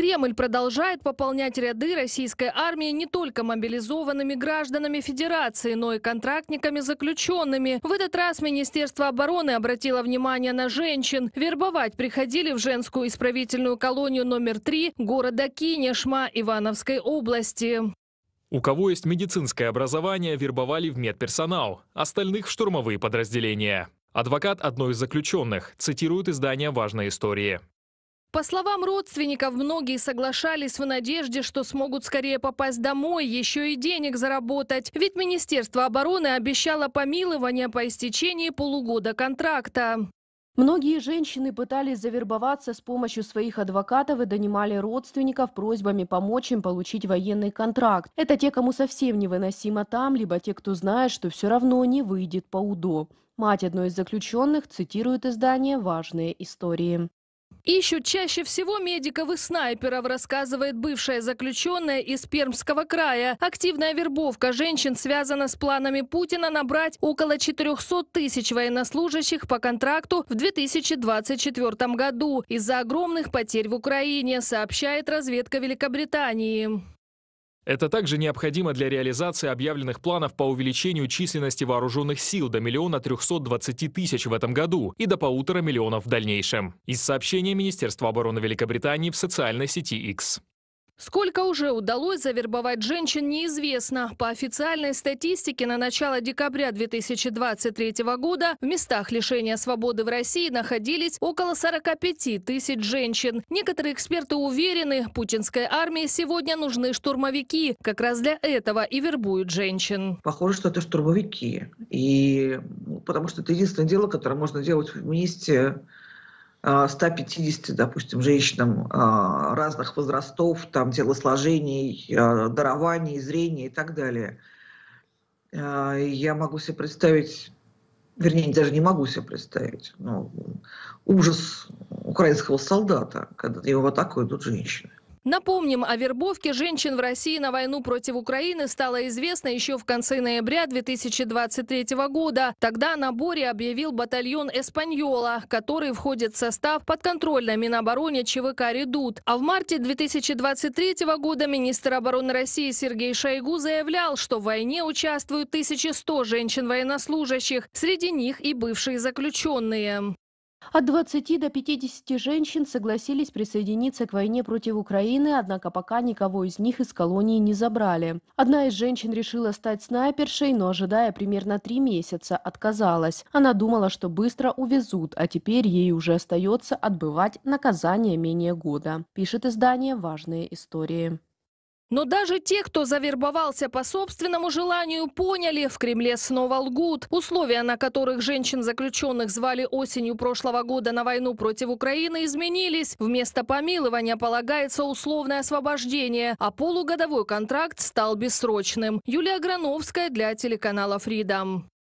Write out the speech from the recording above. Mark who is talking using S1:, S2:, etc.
S1: Кремль продолжает пополнять ряды российской армии не только мобилизованными гражданами Федерации, но и контрактниками-заключенными. В этот раз Министерство обороны обратило внимание на женщин. Вербовать приходили в женскую исправительную колонию номер три города Кинешма Ивановской области.
S2: У кого есть медицинское образование, вербовали в медперсонал, остальных в штурмовые подразделения. Адвокат одной из заключенных цитирует издание «Важной истории».
S1: По словам родственников, многие соглашались в надежде, что смогут скорее попасть домой, еще и денег заработать. Ведь Министерство обороны обещало помилование по истечении полугода контракта.
S3: Многие женщины пытались завербоваться с помощью своих адвокатов и донимали родственников просьбами помочь им получить военный контракт. Это те, кому совсем невыносимо там, либо те, кто знает, что все равно не выйдет по УДО. Мать одной из заключенных цитирует издание «Важные истории».
S1: Ищут чаще всего медиков и снайперов, рассказывает бывшая заключенная из Пермского края. Активная вербовка женщин связана с планами Путина набрать около 400 тысяч военнослужащих по контракту в 2024 году из-за огромных потерь в Украине, сообщает разведка Великобритании.
S2: Это также необходимо для реализации объявленных планов по увеличению численности вооруженных сил до миллиона 320 тысяч в этом году и до полутора миллионов в дальнейшем. Из сообщения Министерства обороны Великобритании в социальной сети X.
S1: Сколько уже удалось завербовать женщин, неизвестно. По официальной статистике, на начало декабря 2023 года в местах лишения свободы в России находились около 45 тысяч женщин. Некоторые эксперты уверены, путинской армии сегодня нужны штурмовики. Как раз для этого и вербуют
S4: женщин. Похоже, что это штурмовики. И ну, потому что это единственное дело, которое можно делать вместе 150, а, допустим, женщинам а, разных возрастов, там, телосложений, а, дарований, зрения и так далее. Я могу себе представить, вернее, даже не могу себе представить, но ну, ужас украинского солдата, когда его атакуют атаку женщины.
S1: Напомним, о вербовке женщин в России на войну против Украины стало известно еще в конце ноября 2023 года. Тогда о наборе объявил батальон «Эспаньола», который входит в состав подконтрольной Минобороне ЧВК «Редут». А в марте 2023 года министр обороны России Сергей Шойгу заявлял, что в войне участвуют 1100 женщин-военнослужащих, среди них и бывшие заключенные.
S3: От 20 до 50 женщин согласились присоединиться к войне против Украины, однако пока никого из них из колонии не забрали. Одна из женщин решила стать снайпершей, но, ожидая примерно три месяца, отказалась. Она думала, что быстро увезут, а теперь ей уже остается отбывать наказание менее года, пишет издание «Важные истории».
S1: Но даже те, кто завербовался по собственному желанию, поняли, в Кремле снова лгут. Условия, на которых женщин-заключенных звали осенью прошлого года на войну против Украины, изменились. Вместо помилования полагается условное освобождение, а полугодовой контракт стал бессрочным. Юлия Грановская для телеканала «Фридом».